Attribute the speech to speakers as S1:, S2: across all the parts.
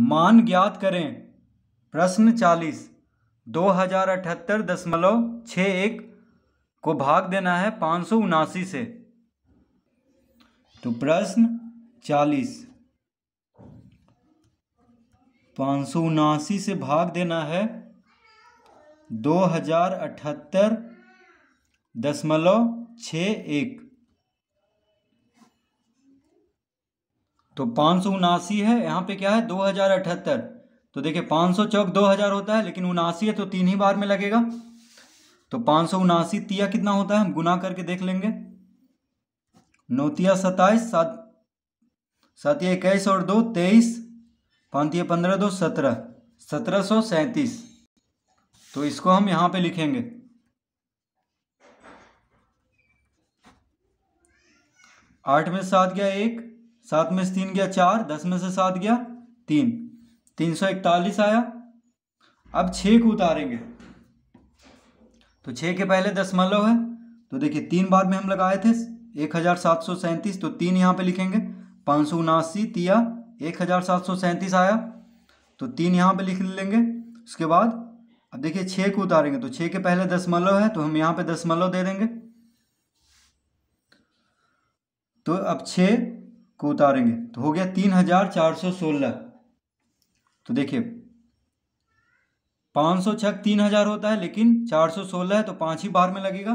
S1: मान ज्ञात करें प्रश्न चालीस दो हजार अठहत्तर दशमलव छः एक को भाग देना है पाँच सौ उनासी से तो प्रश्न चालीस पाँच सौ उनासी से भाग देना है दो हजार अठहत्तर दशमलव छः एक तो पाँच सौ उनासी है यहाँ पे क्या है दो हज़ार अठहत्तर तो देखिए पाँच सौ चौक दो हज़ार होता है लेकिन उनासी है तो तीन ही बार में लगेगा तो पाँच सौ उनासी तिया कितना होता है हम गुना करके देख लेंगे नौतिया सत्ताईस सात सातिया इक्कीस और दो तेईस पाँतिया पंद्रह दो सत्रह सत्रह सौ सैंतीस तो इसको हम यहाँ पे लिखेंगे आठ में सात गया एक सात में से तीन गया चार दस में से सात गया तीन तीन सौ इकतालीस आया अब छः को उतारेंगे तो छः के पहले दसमलव है तो देखिए तीन बार में हम लगाए थे एक हज़ार सात सौ सैंतीस तो तीन यहाँ पे लिखेंगे पाँच सौ उनासी तिया एक हज़ार सात सौ सैंतीस आया तो तीन यहाँ पे लिख लेंगे उसके बाद अब देखिए छः को उतारेंगे तो छः के पहले दसमलव है तो हम यहाँ पे दसमलव दे देंगे तो अब छः को उतारेंगे तो हो गया तीन हजार चार सौ सोलह तो देखिए पाँच सौ छक तीन हजार होता है लेकिन चार सौ सोलह है तो पाँच ही बार में लगेगा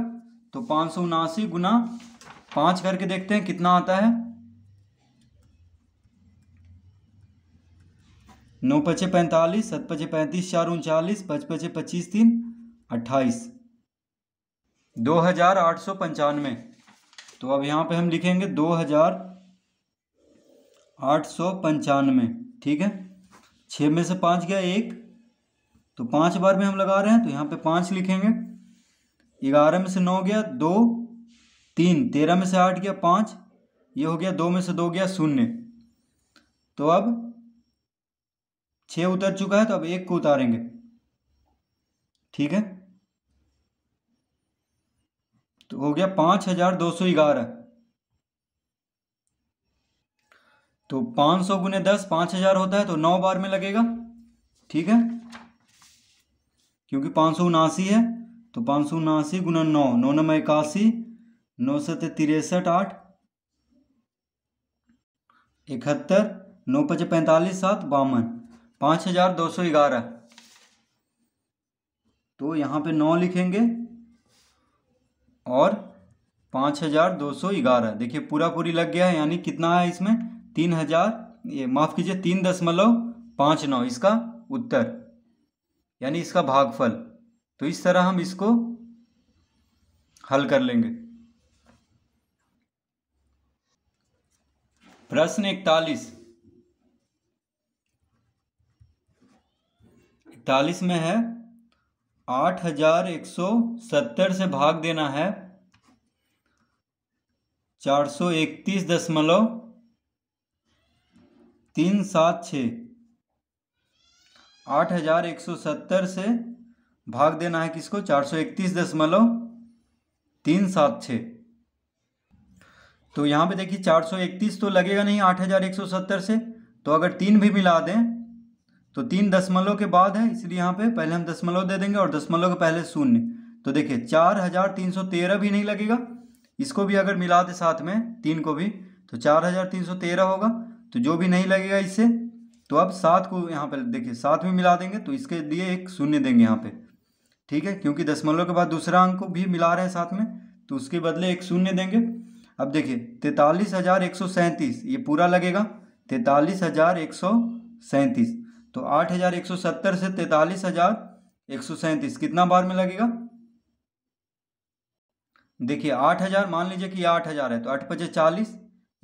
S1: तो पाँच सौ उनासी गुना पाँच करके देखते हैं कितना आता है नौ पचे पैंतालीस सत पचे पैंतीस चार उनचालीस पच पचे पच्चीस तीन अट्ठाईस दो हजार आठ सौ पंचानवे तो अब यहाँ पे हम लिखेंगे दो हजार आठ सौ पंचानवे ठीक है छः में से पाँच गया एक तो पाँच बार में हम लगा रहे हैं तो यहाँ पे पाँच लिखेंगे ग्यारह में से नौ गया दो तीन तेरह में से आठ गया पाँच ये हो गया दो में से दो गया शून्य तो अब छः उतर चुका है तो अब एक को उतारेंगे ठीक है तो हो गया पाँच हज़ार दो सौ ग्यारह तो पांच सौ गुने दस पाँच हजार होता है तो नौ बार में लगेगा ठीक है क्योंकि पाँच सौ उनासी है तो पाँच सौ उनासी गुना नौ नौ नंबर इक्यासी नौ सत तिरसठ आठ इकहत्तर नौ पच पैंतालीस सात बावन पाँच हजार दो सौ ग्यारह तो यहाँ पे नौ लिखेंगे और पाँच हजार दो सौ ग्यारह देखिए पूरा पूरी लग गया है यानी कितना है इसमें तीन हजार ये माफ़ कीजिए तीन दशमलव पाँच नौ इसका उत्तर यानी इसका भागफल तो इस तरह हम इसको हल कर लेंगे प्रश्न इकतालीस इकतालीस में है आठ हजार एक सौ सत्तर से भाग देना है चार सौ इकतीस दशमलव तीन सात छः आठ हज़ार एक सौ सत्तर से भाग देना है किसको चार सौ इकतीस दशमलव तीन सात छः तो यहाँ पे देखिए चार सौ इकतीस तो लगेगा नहीं आठ हज़ार एक सौ सत्तर से तो अगर तीन भी मिला दें तो तीन दशमलव के बाद है इसलिए यहाँ पे पहले हम दशमलव दे देंगे और दशमलव के पहले शून्य तो देखिए चार हज़ार तीन सौ तेरह भी नहीं लगेगा इसको भी अगर मिला दे साथ में तीन को भी तो चार हज़ार तीन सौ तेरह होगा तो जो भी नहीं लगेगा इससे तो अब सात को यहाँ पर देखिए सात में मिला देंगे तो इसके लिए एक शून्य देंगे यहाँ पे ठीक है क्योंकि दशमलव के बाद दूसरा अंक को भी मिला रहे हैं साथ में तो उसके बदले एक शून्य देंगे अब देखिए तैतालीस हज़ार एक सौ सैंतीस ये पूरा लगेगा तैतालीस हज़ार एक सौ सैंतीस तो आठ हज़ार एक सौ सत्तर से तैतालीस हज़ार एक सौ सैंतीस कितना बार में लगेगा देखिए आठ हज़ार मान लीजिए कि आठ हज़ार है तो आठ पचे चालीस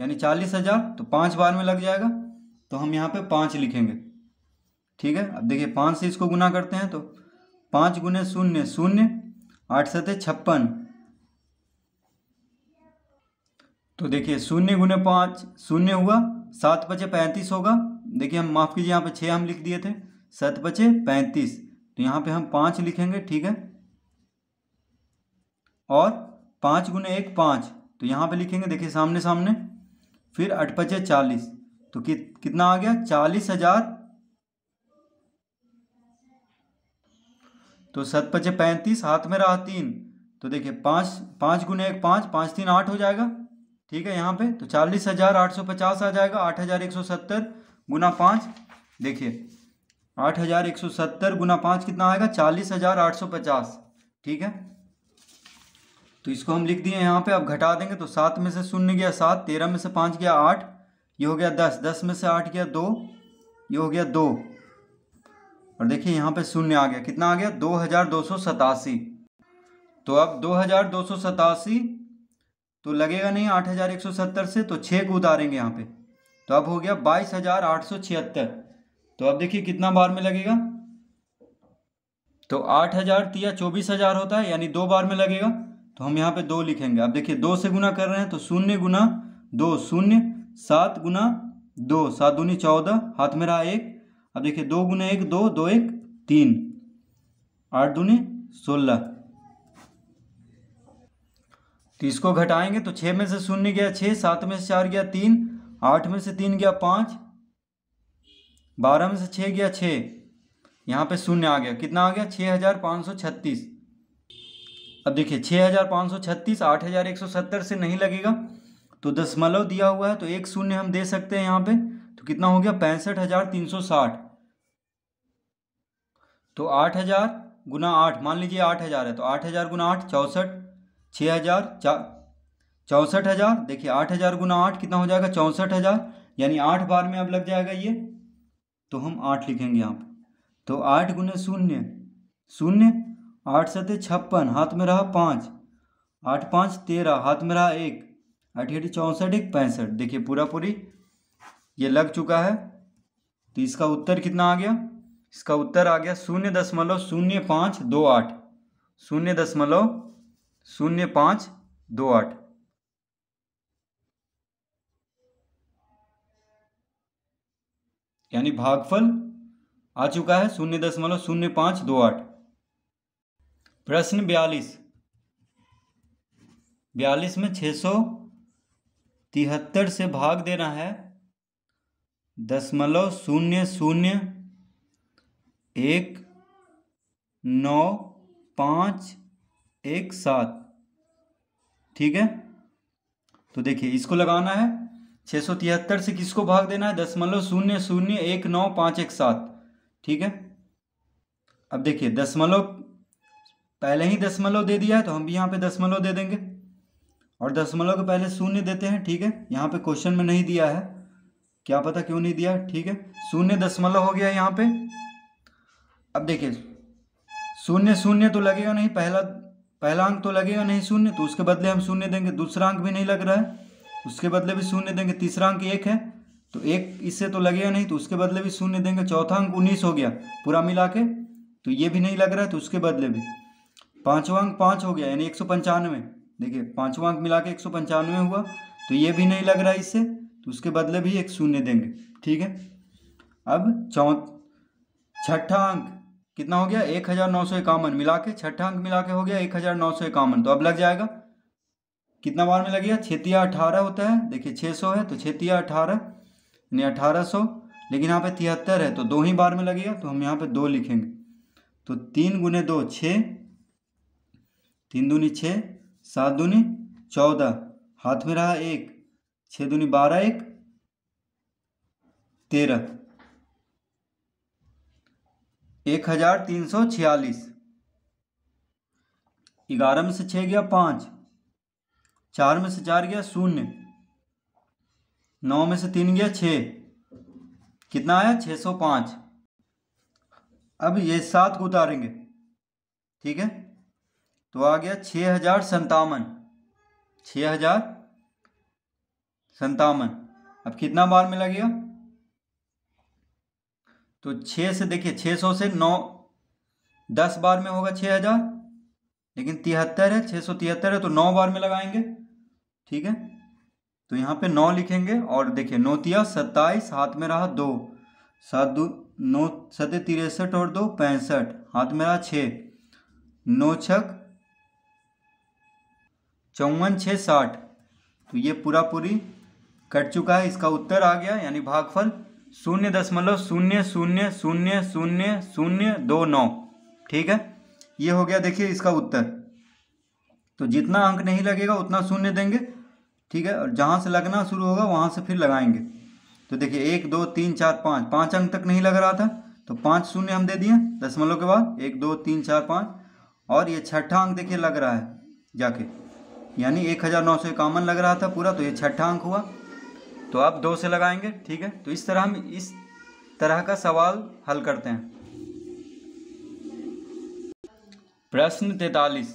S1: यानी चालीस हजार तो पांच बार में लग जाएगा तो हम यहाँ पे पांच लिखेंगे ठीक है अब देखिए पांच से इसको गुना करते हैं तो पांच गुने शून्य शून्य आठ सतह छप्पन तो देखिए शून्य गुने पांच शून्य हुआ सात बचे पैंतीस होगा देखिए हम माफ़ कीजिए यहाँ पे छह हम लिख दिए थे सत बचे पैंतीस तो यहाँ पे हम पांच लिखेंगे ठीक है और पांच गुने एक पांच तो यहाँ पे लिखेंगे देखिए सामने सामने फिर अठ पचे चालीस तो कि, कितना आ गया चालीस हजार तो सत पचे पैंतीस हाथ में रहा तीन तो देखिए पांच पांच गुने एक पांच पांच तीन आठ हो जाएगा ठीक है यहाँ पे तो चालीस हजार आठ सौ पचास आ जाएगा आठ हजार एक सौ सत्तर गुना पांच देखिए आठ हजार एक सौ सत्तर गुना पांच कितना आएगा चालीस हजार आठ सौ पचास ठीक है तो इसको हम लिख दिए यहाँ पे आप घटा देंगे तो सात में से शून्य गया सात तेरह में से पाँच गया आठ ये हो गया दस दस में से आठ गया दो ये हो गया दो और देखिए यहाँ पे शून्य आ गया कितना आ गया दो हज़ार दो सौ सतासी तो अब दो हज़ार दो सौ सतासी तो लगेगा नहीं आठ हज़ार एक सौ सत्तर से तो छः को उतारेंगे यहाँ पे तो अब हो गया बाईस हज़ार आठ सौ छिहत्तर तो अब देखिए कितना बार में लगेगा तो आठ हज़ार तिया चौबीस हज़ार होता है यानी दो बार में लगेगा तो हम यहाँ पे दो लिखेंगे अब देखिए दो से गुना कर रहे हैं तो शून्य गुना दो शून्य सात गुना दो सात दूनी चौदह हाथ में रहा एक अब देखिए दो गुना एक दो दो एक तीन आठ दूनी सोलह तो इसको घटाएंगे तो छः में से शून्य गया छः सात में से चार गया तीन आठ में से तीन गया पाँच बारह में से छः गया छः यहाँ पे शून्य आ गया कितना आ गया छः हज़ार पाँच सौ छत्तीस अब देखिए छः हज़ार पाँच सौ छत्तीस आठ हज़ार एक सौ सत्तर से नहीं लगेगा तो दशमलव दिया हुआ है तो एक शून्य हम दे सकते हैं यहाँ पे तो कितना हो गया पैंसठ हज़ार तीन सौ साठ तो आठ हज़ार गुना आठ मान लीजिए आठ हज़ार है तो आठ हज़ार गुना आठ चौंसठ छः हज़ार चा चौंसठ हज़ार देखिए आठ हज़ार गुना आठ कितना हो जाएगा चौंसठ हज़ार यानी आठ बार में अब लग जाएगा ये तो हम आठ लिखेंगे यहाँ पर तो आठ गुना शून्य शून्य आठ सत छप्पन हाथ में रहा पाँच आठ पाँच तेरह हाथ में रहा एक अठहठ चौंसठ एक पैंसठ देखिए पूरा पूरी ये लग चुका है तो इसका उत्तर कितना आ गया इसका उत्तर आ गया शून्य दशमलव शून्य पाँच दो आठ शून्य दशमलव शून्य पाँच दो आठ यानी भागफल आ चुका है शून्य दशमलव शून्य पाँच दो आठ प्रश्न बयालीस बयालीस में छः सौ तिहत्तर से भाग देना है दशमलव शून्य शून्य एक नौ पाँच एक सात ठीक है तो देखिए इसको लगाना है छः सौ तिहत्तर से किसको भाग देना है दशमलव शून्य शून्य एक नौ पाँच एक सात ठीक है अब देखिए दशमलव पहले ही दसमलव दे दिया है तो हम भी यहाँ पे दसमलव दे देंगे और दसमलव के पहले शून्य देते हैं ठीक है यहाँ पे क्वेश्चन में नहीं दिया है क्या पता क्यों नहीं दिया ठीक है शून्य दसमलव हो गया यहाँ पे अब देखिए शून्य शून्य तो लगेगा नहीं पहला पहला अंक तो लगेगा नहीं शून्य तो उसके बदले हम शून्य देंगे दूसरा अंक भी नहीं लग रहा है उसके बदले भी शून्य देंगे तीसरा अंक एक है तो एक इससे तो लगेगा नहीं तो उसके बदले भी शून्य देंगे चौथा अंक उन्नीस हो गया पूरा मिला के तो ये भी नहीं लग रहा है तो उसके बदले भी पाँचवा अंक पाँच हो गया यानी एक सौ पंचानवे देखिए पाँचवा अंक मिला के एक सौ पंचानवे हुआ तो ये भी नहीं लग रहा है इससे तो उसके बदले भी एक शून्य देंगे ठीक है अब चौ छठा अंक कितना हो गया एक हज़ार नौ सौ इक्यावन मिला के छठा अंक मिला के हो गया एक हज़ार नौ सौ इक्यावन तो अब लग जाएगा कितना बार में लगेगा छतिया अठारह होता है देखिए छः सौ है तो छतिया अठारह यानी अठारह सौ लेकिन यहाँ पे तिहत्तर है तो दो ही बार में लगेगा तो हम यहाँ पे दो लिखेंगे तो तीन गुने दो छः तीन दूनी छः सात दूनी चौदह हाथ में रहा एक छः दूनी बारह एक तेरह एक हजार तीन सौ छियालीस ग्यारह में से छः गया पाँच चार में से चार गया शून्य नौ में से तीन गया छः कितना आया छः सौ पाँच अब ये सात को उतारेंगे ठीक है तो आ गया छ हजार संतावन छ हजार संतावन अब कितना बार में गया तो छ से देखिए छ सौ से नौ दस बार में होगा छ हजार लेकिन तिहत्तर है छह सौ तिहत्तर है तो नौ बार में लगाएंगे ठीक है तो यहां पे नौ लिखेंगे और देखिए नोतिया सत्ताईस हाथ में रहा दो सात दो नौ सतह तिरसठ और दो पैंसठ हाथ में रहा छ नौ छक चौवन छः साठ तो ये पूरा पूरी कट चुका है इसका उत्तर आ गया यानी भागफल शून्य दशमलव शून्य शून्य शून्य शून्य शून्य दो नौ ठीक है ये हो गया देखिए इसका उत्तर तो जितना अंक नहीं लगेगा उतना शून्य देंगे ठीक है और जहाँ से लगना शुरू होगा वहाँ से फिर लगाएंगे तो देखिए एक दो तीन चार पाँच पाँच अंक तक नहीं लग रहा था तो पाँच शून्य हम दे दिए दशमलव के बाद एक दो तीन चार पाँच और ये छठा अंक देखिए लग रहा है जाके यानी एक हज़ार नौ सौ इक्यावन लग रहा था पूरा तो ये छठा अंक हुआ तो आप दो से लगाएंगे ठीक है तो इस तरह हम इस तरह का सवाल हल करते हैं प्रश्न तैतालीस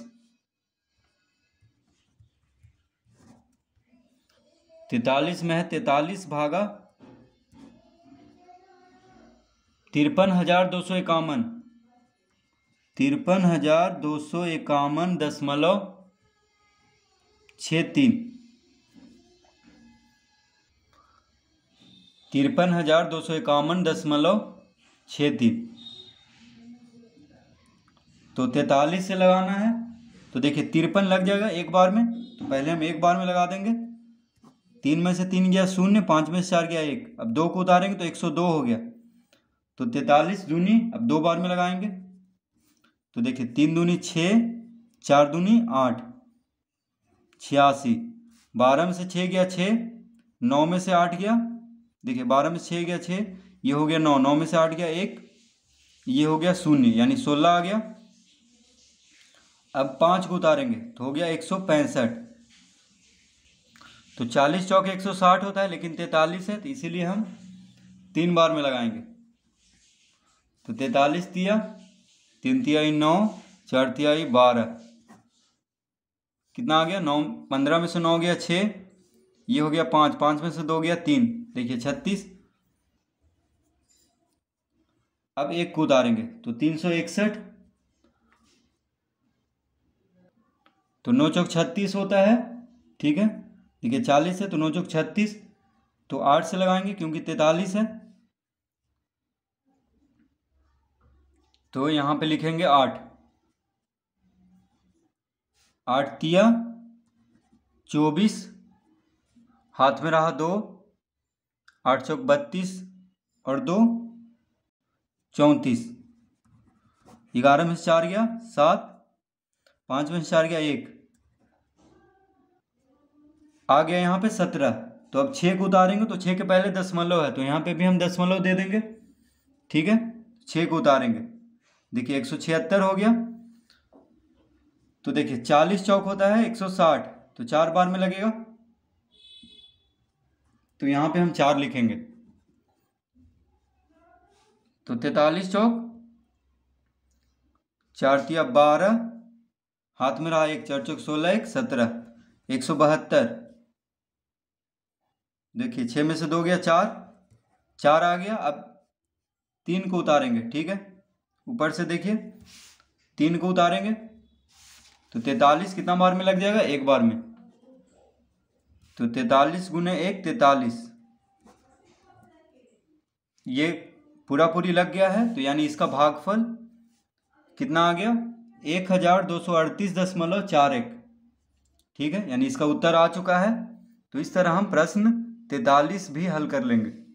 S1: तैतालीस में है तैतालीस भागा तिरपन हजार दो सौ इक्यावन तिरपन हजार दो सौ इक्यावन दशमलव छ तीन तिरपन हजार दो सौ इक्यावन दशमलव छ तीन तो तैतालीस से लगाना है तो देखिए तिरपन लग जाएगा एक बार में तो पहले हम एक बार में लगा देंगे तीन में से तीन गया शून्य पाँच में से चार गया एक अब दो को उतारेंगे तो एक सौ दो हो गया तो तैतालीस दूनी अब दो बार में लगाएंगे तो देखिए तीन दूनी छः चार दूनी आठ छियासी बारह में से छः गया छः नौ में से आठ गया देखिए बारह में से छः गया छः ये हो गया नौ नौ में से आठ गया एक ये हो गया शून्य यानी सोलह आ गया अब पाँच को उतारेंगे तो हो गया एक सौ पैंसठ तो चालीस चौक एक सौ साठ होता है लेकिन तैतालीस है तो इसीलिए हम तीन बार में लगाएंगे तो तैतालीस दिया तीन तिहाई नौ चार तिहाई बारह कितना आ गया नौ पंद्रह में से नौ गया छः ये हो गया पाँच पाँच में से दो गया तीन देखिए छत्तीस अब एक को उतारेंगे तो तीन सौ इकसठ तो नौ चौक छत्तीस होता है ठीक है देखिए चालीस है तो नौ चौक छत्तीस तो आठ से लगाएंगे क्योंकि तैतालीस है तो यहाँ पे लिखेंगे आठ आठ तिया चौबीस हाथ में रहा दो आठ सौ बत्तीस और दो चौंतीस ग्यारह में से चार गया सात पाँच में से चार गया एक आ गया यहाँ पे सत्रह तो अब छः को उतारेंगे तो छः के पहले दसमलव है तो यहाँ पे भी हम दसमलव दे देंगे ठीक है छः को उतारेंगे देखिए एक सौ छिहत्तर हो गया तो देखिए चालीस चौक होता है एक सौ साठ तो चार बार में लगेगा तो यहां पे हम चार लिखेंगे तो तैतालीस चौक चार तिया बारह हाथ में रहा एक चार चौक सोलह एक सत्रह एक सौ बहत्तर देखिए छह में से दो गया चार चार आ गया अब तीन को उतारेंगे ठीक है ऊपर से देखिए तीन को उतारेंगे तो तैतालीस कितना बार में लग जाएगा एक बार में तो तैतालीस गुने एक तैतालीस ये पूरा पूरी लग गया है तो यानी इसका भागफल कितना आ गया एक हजार दो सौ अड़तीस दशमलव चार एक ठीक है यानी इसका उत्तर आ चुका है तो इस तरह हम प्रश्न तैतालीस भी हल कर लेंगे